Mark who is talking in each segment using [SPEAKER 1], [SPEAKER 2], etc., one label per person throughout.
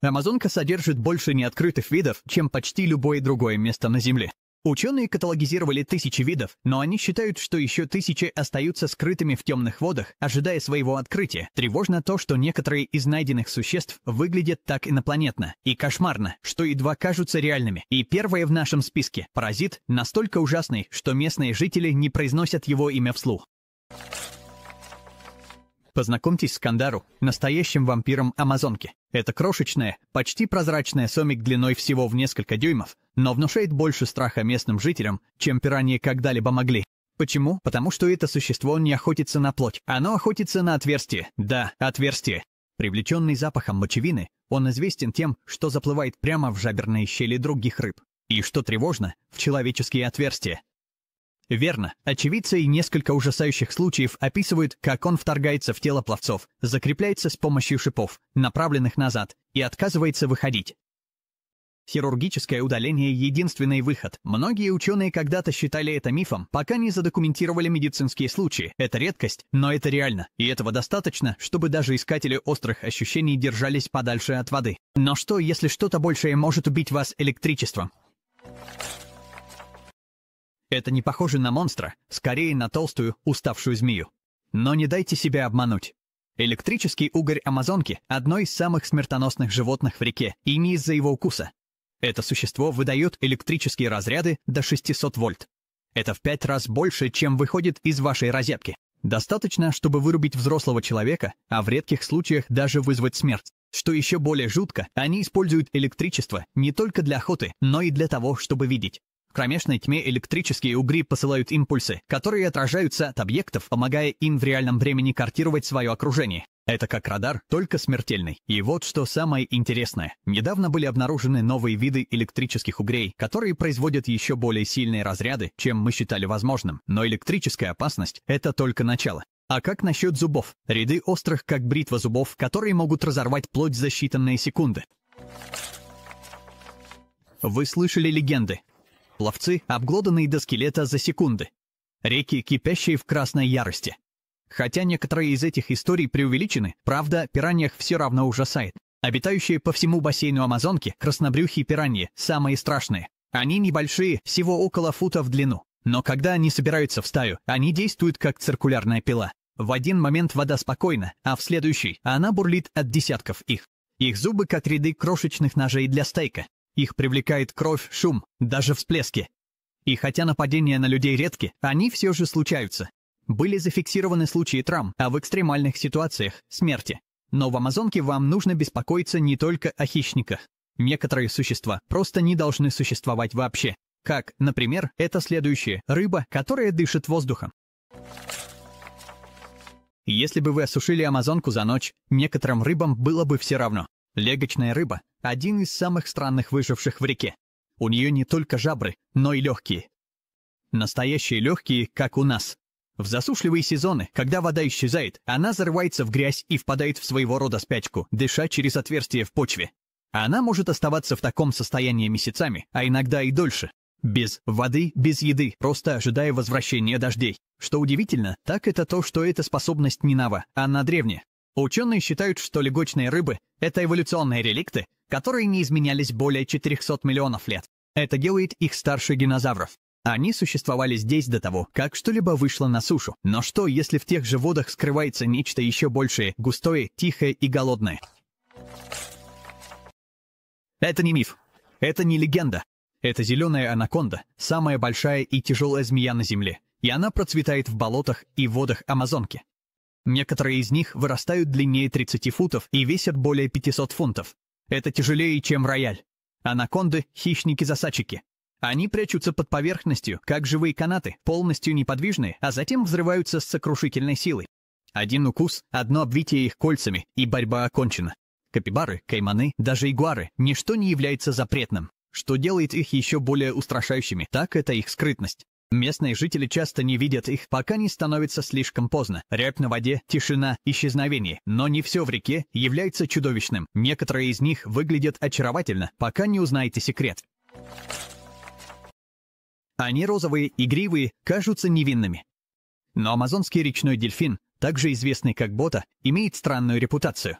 [SPEAKER 1] Амазонка содержит больше неоткрытых видов, чем почти любое другое место на Земле. Ученые каталогизировали тысячи видов, но они считают, что еще тысячи остаются скрытыми в темных водах, ожидая своего открытия. Тревожно то, что некоторые из найденных существ выглядят так инопланетно и кошмарно, что едва кажутся реальными. И первое в нашем списке – паразит, настолько ужасный, что местные жители не произносят его имя вслух. Познакомьтесь с Кандару, настоящим вампиром Амазонки. Это крошечная, почти прозрачная сомик длиной всего в несколько дюймов, но внушает больше страха местным жителям, чем пираньи когда-либо могли. Почему? Потому что это существо не охотится на плоть. Оно охотится на отверстие. Да, отверстие. Привлеченный запахом мочевины, он известен тем, что заплывает прямо в жаберные щели других рыб. И что тревожно, в человеческие отверстия. Верно, очевидцы и несколько ужасающих случаев описывают, как он вторгается в тело пловцов, закрепляется с помощью шипов, направленных назад, и отказывается выходить. Хирургическое удаление – единственный выход. Многие ученые когда-то считали это мифом, пока не задокументировали медицинские случаи. Это редкость, но это реально. И этого достаточно, чтобы даже искатели острых ощущений держались подальше от воды. Но что, если что-то большее может убить вас электричеством? Thank это не похоже на монстра, скорее на толстую, уставшую змею. Но не дайте себя обмануть. Электрический угорь Амазонки – одно из самых смертоносных животных в реке, и не из-за его укуса. Это существо выдает электрические разряды до 600 вольт. Это в пять раз больше, чем выходит из вашей розетки. Достаточно, чтобы вырубить взрослого человека, а в редких случаях даже вызвать смерть. Что еще более жутко, они используют электричество не только для охоты, но и для того, чтобы видеть. В кромешной тьме электрические угри посылают импульсы, которые отражаются от объектов, помогая им в реальном времени картировать свое окружение. Это как радар, только смертельный. И вот что самое интересное. Недавно были обнаружены новые виды электрических угрей, которые производят еще более сильные разряды, чем мы считали возможным. Но электрическая опасность – это только начало. А как насчет зубов? Ряды острых, как бритва зубов, которые могут разорвать плоть за считанные секунды. Вы слышали легенды. Пловцы, обглоданные до скелета за секунды. Реки, кипящие в красной ярости. Хотя некоторые из этих историй преувеличены, правда, пираньях все равно ужасает. Обитающие по всему бассейну Амазонки краснобрюхие пираньи – самые страшные. Они небольшие, всего около фута в длину. Но когда они собираются в стаю, они действуют как циркулярная пила. В один момент вода спокойна, а в следующий она бурлит от десятков их. Их зубы как ряды крошечных ножей для стейка. Их привлекает кровь, шум, даже всплески. И хотя нападения на людей редки, они все же случаются. Были зафиксированы случаи травм, а в экстремальных ситуациях – смерти. Но в Амазонке вам нужно беспокоиться не только о хищниках. Некоторые существа просто не должны существовать вообще. Как, например, это следующее – рыба, которая дышит воздухом. Если бы вы осушили Амазонку за ночь, некоторым рыбам было бы все равно. Легочная рыба – один из самых странных выживших в реке. У нее не только жабры, но и легкие. Настоящие легкие, как у нас. В засушливые сезоны, когда вода исчезает, она зарывается в грязь и впадает в своего рода спячку, дыша через отверстие в почве. Она может оставаться в таком состоянии месяцами, а иногда и дольше. Без воды, без еды, просто ожидая возвращения дождей. Что удивительно, так это то, что эта способность не нова, она древняя. Ученые считают, что легочные рыбы – это эволюционные реликты, которые не изменялись более 400 миллионов лет. Это делает их старше динозавров. Они существовали здесь до того, как что-либо вышло на сушу. Но что, если в тех же водах скрывается нечто еще большее, густое, тихое и голодное? Это не миф. Это не легенда. Это зеленая анаконда, самая большая и тяжелая змея на Земле. И она процветает в болотах и водах Амазонки. Некоторые из них вырастают длиннее 30 футов и весят более 500 фунтов. Это тяжелее, чем рояль. Анаконды – хищники-засачики. Они прячутся под поверхностью, как живые канаты, полностью неподвижные, а затем взрываются с сокрушительной силой. Один укус, одно обвитие их кольцами, и борьба окончена. Капибары, кайманы, даже игуары – ничто не является запретным. Что делает их еще более устрашающими, так это их скрытность. Местные жители часто не видят их, пока не становится слишком поздно. Рябь на воде, тишина, исчезновение. Но не все в реке является чудовищным. Некоторые из них выглядят очаровательно, пока не узнаете секрет. Они розовые, игривые, кажутся невинными. Но амазонский речной дельфин, также известный как бота, имеет странную репутацию.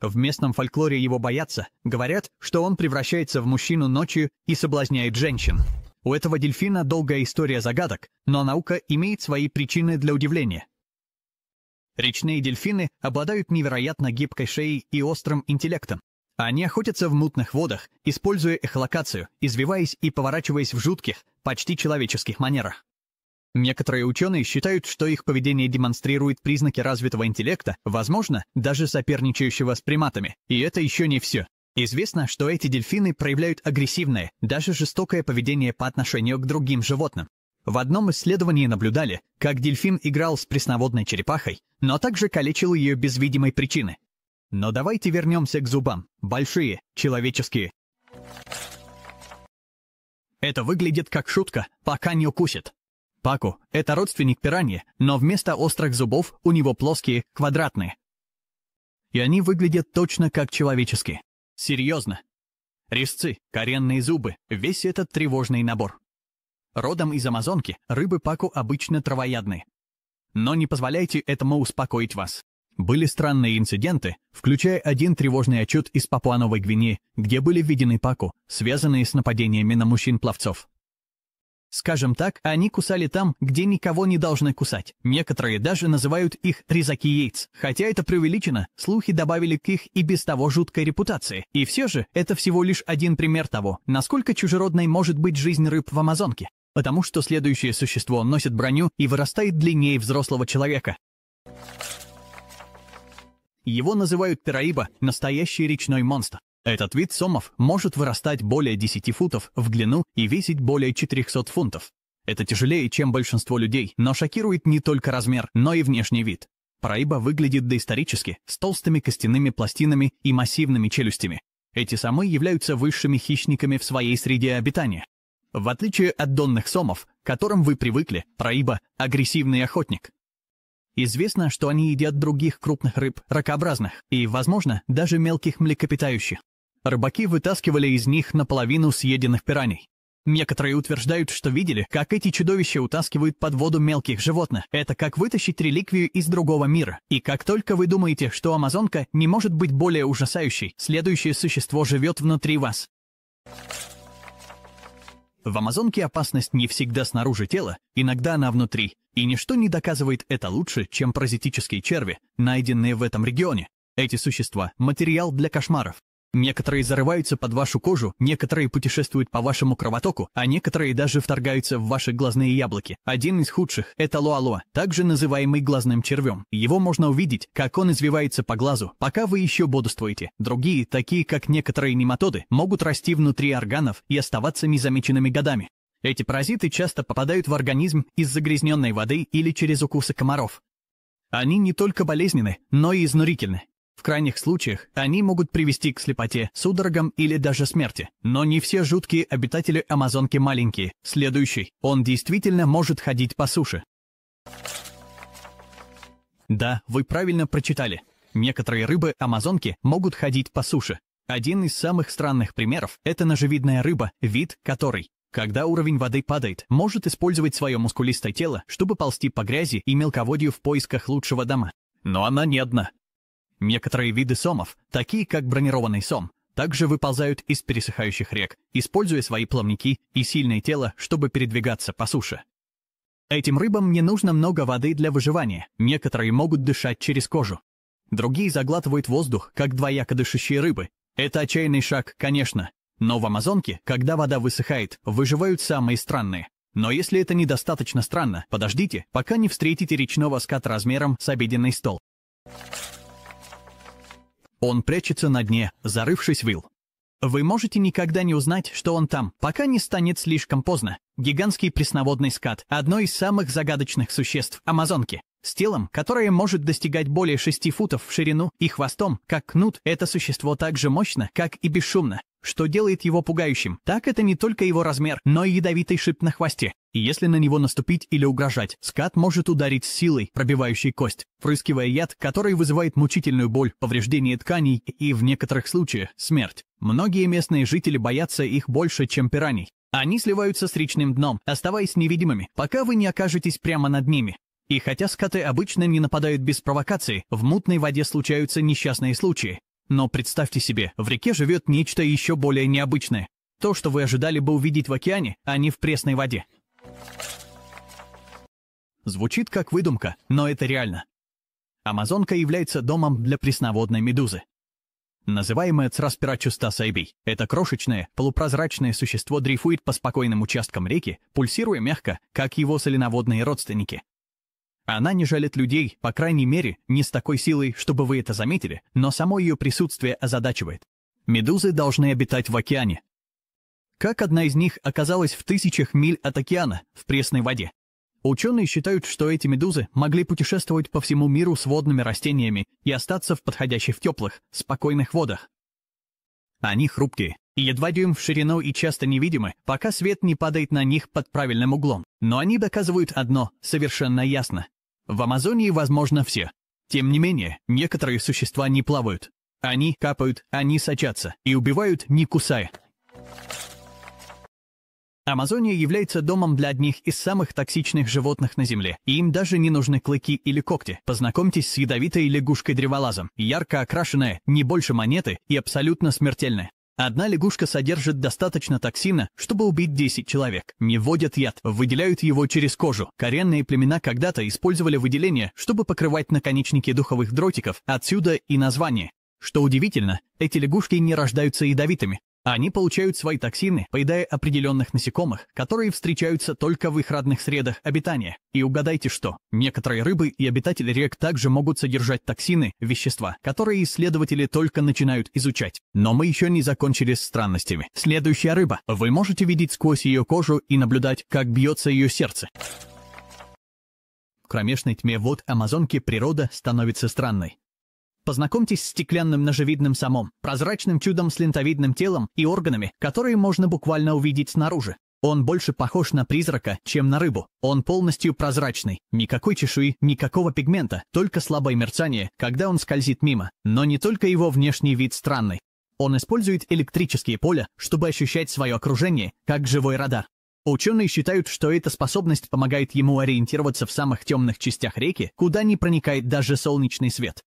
[SPEAKER 1] В местном фольклоре его боятся, говорят, что он превращается в мужчину ночью и соблазняет женщин. У этого дельфина долгая история загадок, но наука имеет свои причины для удивления. Речные дельфины обладают невероятно гибкой шеей и острым интеллектом. Они охотятся в мутных водах, используя эхолокацию, извиваясь и поворачиваясь в жутких, почти человеческих манерах. Некоторые ученые считают, что их поведение демонстрирует признаки развитого интеллекта, возможно, даже соперничающего с приматами. И это еще не все. Известно, что эти дельфины проявляют агрессивное, даже жестокое поведение по отношению к другим животным. В одном исследовании наблюдали, как дельфин играл с пресноводной черепахой, но также калечил ее без видимой причины. Но давайте вернемся к зубам. Большие, человеческие. Это выглядит как шутка, пока не укусит. Паку – это родственник пираньи, но вместо острых зубов у него плоские, квадратные. И они выглядят точно как человеческие. Серьезно. Резцы, коренные зубы, весь этот тревожный набор. Родом из Амазонки рыбы паку обычно травоядные. Но не позволяйте этому успокоить вас. Были странные инциденты, включая один тревожный отчет из Папуановой Гвинеи, где были введены паку, связанные с нападениями на мужчин-пловцов. Скажем так, они кусали там, где никого не должны кусать. Некоторые даже называют их резаки яиц. Хотя это преувеличено, слухи добавили к их и без того жуткой репутации. И все же, это всего лишь один пример того, насколько чужеродной может быть жизнь рыб в Амазонке. Потому что следующее существо носит броню и вырастает длиннее взрослого человека. Его называют Тераиба, настоящий речной монстр. Этот вид сомов может вырастать более 10 футов в длину и весить более 400 фунтов. Это тяжелее, чем большинство людей, но шокирует не только размер, но и внешний вид. Параиба выглядит доисторически, с толстыми костяными пластинами и массивными челюстями. Эти самы являются высшими хищниками в своей среде обитания. В отличие от донных сомов, к которым вы привыкли, проиба – агрессивный охотник. Известно, что они едят других крупных рыб, ракообразных и, возможно, даже мелких млекопитающих. Рыбаки вытаскивали из них наполовину съеденных пираний. Некоторые утверждают, что видели, как эти чудовища утаскивают под воду мелких животных. Это как вытащить реликвию из другого мира. И как только вы думаете, что амазонка не может быть более ужасающей, следующее существо живет внутри вас. В амазонке опасность не всегда снаружи тела, иногда она внутри. И ничто не доказывает это лучше, чем паразитические черви, найденные в этом регионе. Эти существа – материал для кошмаров. Некоторые зарываются под вашу кожу, некоторые путешествуют по вашему кровотоку, а некоторые даже вторгаются в ваши глазные яблоки. Один из худших – это лоалоа, также называемый глазным червем. Его можно увидеть, как он извивается по глазу, пока вы еще бодрствуете. Другие, такие как некоторые нематоды, могут расти внутри органов и оставаться незамеченными годами. Эти паразиты часто попадают в организм из загрязненной воды или через укусы комаров. Они не только болезненны, но и изнурительны. В крайних случаях они могут привести к слепоте, судорогам или даже смерти. Но не все жуткие обитатели Амазонки маленькие. Следующий. Он действительно может ходить по суше. Да, вы правильно прочитали. Некоторые рыбы Амазонки могут ходить по суше. Один из самых странных примеров – это ножевидная рыба, вид которой, когда уровень воды падает, может использовать свое мускулистое тело, чтобы ползти по грязи и мелководью в поисках лучшего дома. Но она не одна. Некоторые виды сомов, такие как бронированный сом, также выползают из пересыхающих рек, используя свои плавники и сильное тело, чтобы передвигаться по суше. Этим рыбам не нужно много воды для выживания, некоторые могут дышать через кожу. Другие заглатывают воздух, как двояко дышащие рыбы. Это отчаянный шаг, конечно. Но в Амазонке, когда вода высыхает, выживают самые странные. Но если это недостаточно странно, подождите, пока не встретите речного скат размером с обеденный стол. Он прячется на дне, зарывшись в ил. Вы можете никогда не узнать, что он там, пока не станет слишком поздно. Гигантский пресноводный скат – одно из самых загадочных существ Амазонки. С телом, которое может достигать более 6 футов в ширину, и хвостом, как кнут, это существо так же мощно, как и бесшумно. Что делает его пугающим, так это не только его размер, но и ядовитый шип на хвосте. И если на него наступить или угрожать, скат может ударить силой, пробивающей кость, впрыскивая яд, который вызывает мучительную боль, повреждение тканей и, в некоторых случаях, смерть. Многие местные жители боятся их больше, чем пираний. Они сливаются с речным дном, оставаясь невидимыми, пока вы не окажетесь прямо над ними. И хотя скаты обычно не нападают без провокации, в мутной воде случаются несчастные случаи. Но представьте себе, в реке живет нечто еще более необычное. То, что вы ожидали бы увидеть в океане, а не в пресной воде. Звучит как выдумка, но это реально. Амазонка является домом для пресноводной медузы. Называемая цраспирачуста сайбей, это крошечное, полупрозрачное существо дрейфует по спокойным участкам реки, пульсируя мягко, как его соленоводные родственники. Она не жалит людей, по крайней мере, не с такой силой, чтобы вы это заметили, но само ее присутствие озадачивает. Медузы должны обитать в океане. Как одна из них оказалась в тысячах миль от океана, в пресной воде? Ученые считают, что эти медузы могли путешествовать по всему миру с водными растениями и остаться в подходящих теплых, спокойных водах. Они хрупкие, и едва дюйм в ширину и часто невидимы, пока свет не падает на них под правильным углом. Но они доказывают одно совершенно ясно. В Амазонии возможно все. Тем не менее, некоторые существа не плавают. Они капают, они сочатся и убивают, не кусая. Амазония является домом для одних из самых токсичных животных на Земле, и им даже не нужны клыки или когти. Познакомьтесь с ядовитой лягушкой-древолазом, ярко окрашенная, не больше монеты и абсолютно смертельная. Одна лягушка содержит достаточно токсина, чтобы убить 10 человек. Не вводят яд, выделяют его через кожу. Коренные племена когда-то использовали выделение, чтобы покрывать наконечники духовых дротиков, отсюда и название. Что удивительно, эти лягушки не рождаются ядовитыми, они получают свои токсины, поедая определенных насекомых, которые встречаются только в их родных средах обитания. И угадайте что, некоторые рыбы и обитатели рек также могут содержать токсины, вещества, которые исследователи только начинают изучать. Но мы еще не закончили с странностями. Следующая рыба. Вы можете видеть сквозь ее кожу и наблюдать, как бьется ее сердце. В кромешной тьме вод Амазонки природа становится странной познакомьтесь с стеклянным ножевидным самом, прозрачным чудом с лентовидным телом и органами, которые можно буквально увидеть снаружи. Он больше похож на призрака, чем на рыбу. Он полностью прозрачный, никакой чешуи, никакого пигмента, только слабое мерцание, когда он скользит мимо. Но не только его внешний вид странный. Он использует электрические поля, чтобы ощущать свое окружение, как живой радар. Ученые считают, что эта способность помогает ему ориентироваться в самых темных частях реки, куда не проникает даже солнечный свет.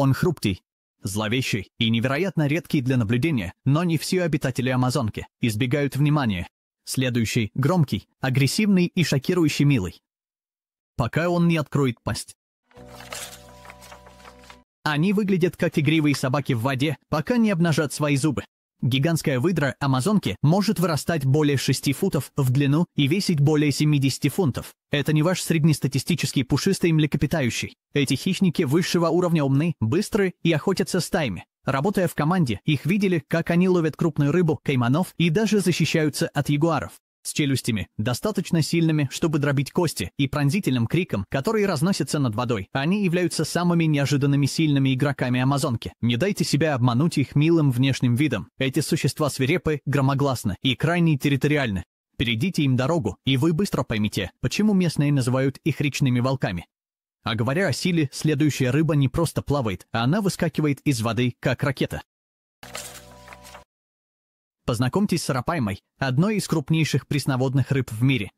[SPEAKER 1] Он хрупкий, зловещий и невероятно редкий для наблюдения, но не все обитатели Амазонки избегают внимания. Следующий – громкий, агрессивный и шокирующий милый. Пока он не откроет пасть. Они выглядят как игривые собаки в воде, пока не обнажат свои зубы. Гигантская выдра Амазонки может вырастать более 6 футов в длину и весить более 70 фунтов. Это не ваш среднестатистический пушистый млекопитающий. Эти хищники высшего уровня умны, быстры и охотятся стаями. Работая в команде, их видели, как они ловят крупную рыбу, кайманов и даже защищаются от ягуаров с челюстями, достаточно сильными, чтобы дробить кости, и пронзительным криком, который разносится над водой. Они являются самыми неожиданными сильными игроками Амазонки. Не дайте себя обмануть их милым внешним видом. Эти существа свирепы, громогласны и крайне территориальны. Перейдите им дорогу, и вы быстро поймите, почему местные называют их речными волками. А говоря о силе, следующая рыба не просто плавает, а она выскакивает из воды, как ракета. Познакомьтесь с рапаймой, одной из крупнейших пресноводных рыб в мире.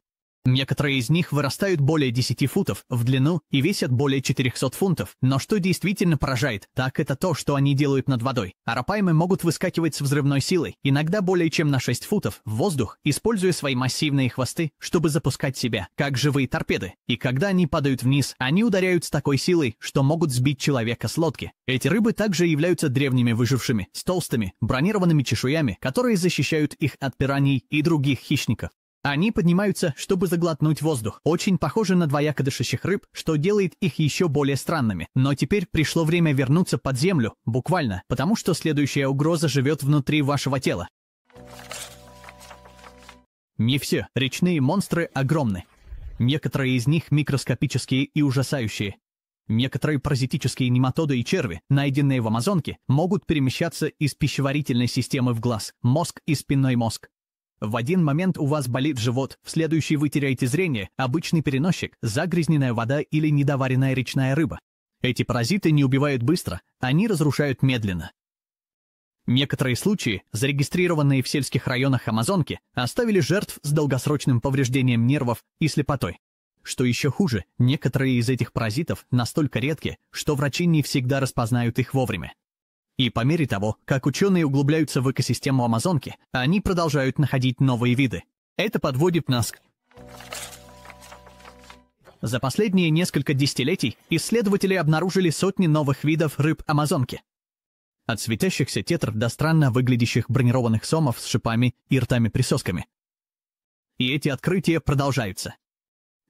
[SPEAKER 1] Некоторые из них вырастают более 10 футов в длину и весят более 400 фунтов. Но что действительно поражает, так это то, что они делают над водой. Арапаймы могут выскакивать с взрывной силой, иногда более чем на 6 футов, в воздух, используя свои массивные хвосты, чтобы запускать себя, как живые торпеды. И когда они падают вниз, они ударяют с такой силой, что могут сбить человека с лодки. Эти рыбы также являются древними выжившими, с толстыми, бронированными чешуями, которые защищают их от пираний и других хищников. Они поднимаются, чтобы заглотнуть воздух. Очень похоже на двояко дышащих рыб, что делает их еще более странными. Но теперь пришло время вернуться под землю, буквально, потому что следующая угроза живет внутри вашего тела. Не все. Речные монстры огромны. Некоторые из них микроскопические и ужасающие. Некоторые паразитические нематоды и черви, найденные в Амазонке, могут перемещаться из пищеварительной системы в глаз, мозг и спинной мозг. В один момент у вас болит живот, в следующий вы теряете зрение, обычный переносчик, загрязненная вода или недоваренная речная рыба. Эти паразиты не убивают быстро, они разрушают медленно. Некоторые случаи, зарегистрированные в сельских районах Амазонки, оставили жертв с долгосрочным повреждением нервов и слепотой. Что еще хуже, некоторые из этих паразитов настолько редки, что врачи не всегда распознают их вовремя. И по мере того, как ученые углубляются в экосистему Амазонки, они продолжают находить новые виды. Это подводит нас к... За последние несколько десятилетий исследователи обнаружили сотни новых видов рыб Амазонки. От светящихся тетров до странно выглядящих бронированных сомов с шипами и ртами-присосками. И эти открытия продолжаются.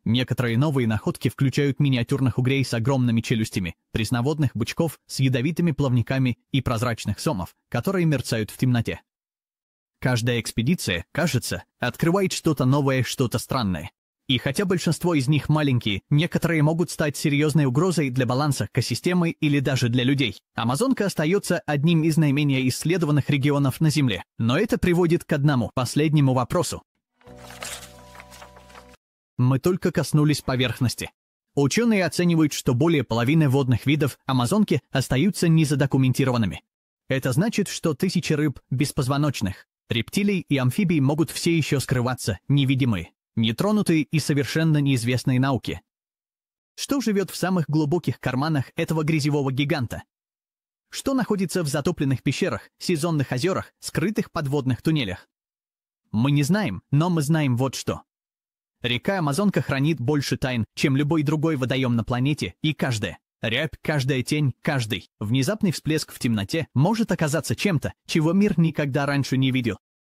[SPEAKER 1] Некоторые новые находки включают миниатюрных угрей с огромными челюстями, пресноводных бычков с ядовитыми плавниками и прозрачных сомов, которые мерцают в темноте. Каждая экспедиция, кажется, открывает что-то новое, что-то странное. И хотя большинство из них маленькие, некоторые могут стать серьезной угрозой для баланса экосистемы или даже для людей. Амазонка остается одним из наименее исследованных регионов на Земле, но это приводит к одному последнему вопросу мы только коснулись поверхности. Ученые оценивают, что более половины водных видов Амазонки остаются незадокументированными. Это значит, что тысячи рыб беспозвоночных, рептилий и амфибий могут все еще скрываться, невидимые, нетронутые и совершенно неизвестные науке. Что живет в самых глубоких карманах этого грязевого гиганта? Что находится в затопленных пещерах, сезонных озерах, скрытых подводных туннелях? Мы не знаем, но мы знаем вот что. Река Амазонка хранит больше тайн, чем любой другой водоем на планете, и каждая. Рябь, каждая тень, каждый. Внезапный всплеск в темноте может оказаться чем-то, чего мир никогда раньше не видел,